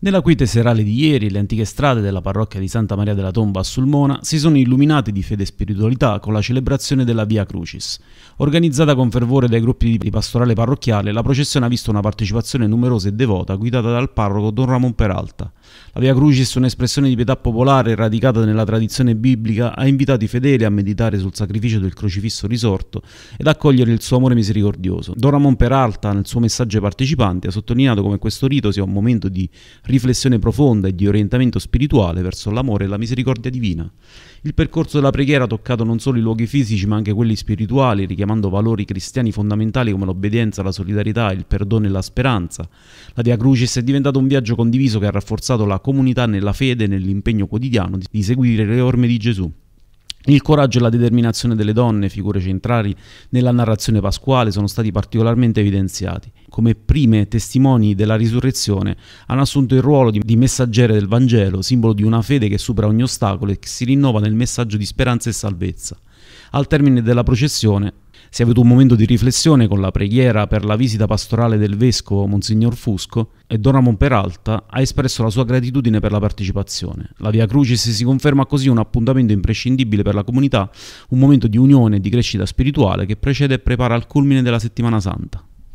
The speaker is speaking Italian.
Nella quiete serale di ieri le antiche strade della parrocchia di Santa Maria della Tomba a Sulmona si sono illuminate di fede e spiritualità con la celebrazione della Via Crucis. Organizzata con fervore dai gruppi di pastorale parrocchiale, la processione ha visto una partecipazione numerosa e devota guidata dal parroco Don Ramon Peralta. La Via Crucis, un'espressione di pietà popolare radicata nella tradizione biblica, ha invitato i fedeli a meditare sul sacrificio del crocifisso risorto ed accogliere il suo amore misericordioso. Don Ramon Peralta, nel suo messaggio ai partecipanti, ha sottolineato come questo rito sia un momento di riflessione profonda e di orientamento spirituale verso l'amore e la misericordia divina. Il percorso della preghiera ha toccato non solo i luoghi fisici ma anche quelli spirituali, richiamando valori cristiani fondamentali come l'obbedienza, la solidarietà, il perdono e la speranza. La Via Crucis è diventato un viaggio condiviso che ha rafforzato esortato la comunità nella fede e nell'impegno quotidiano di seguire le orme di Gesù. Il coraggio e la determinazione delle donne, figure centrali nella narrazione pasquale, sono stati particolarmente evidenziati. Come prime testimoni della risurrezione hanno assunto il ruolo di messaggere del Vangelo, simbolo di una fede che supera ogni ostacolo e che si rinnova nel messaggio di speranza e salvezza. Al termine della processione, si è avuto un momento di riflessione con la preghiera per la visita pastorale del vescovo Monsignor Fusco e Don Ramon Peralta ha espresso la sua gratitudine per la partecipazione. La Via Crucis si conferma così un appuntamento imprescindibile per la comunità, un momento di unione e di crescita spirituale che precede e prepara al culmine della settimana santa.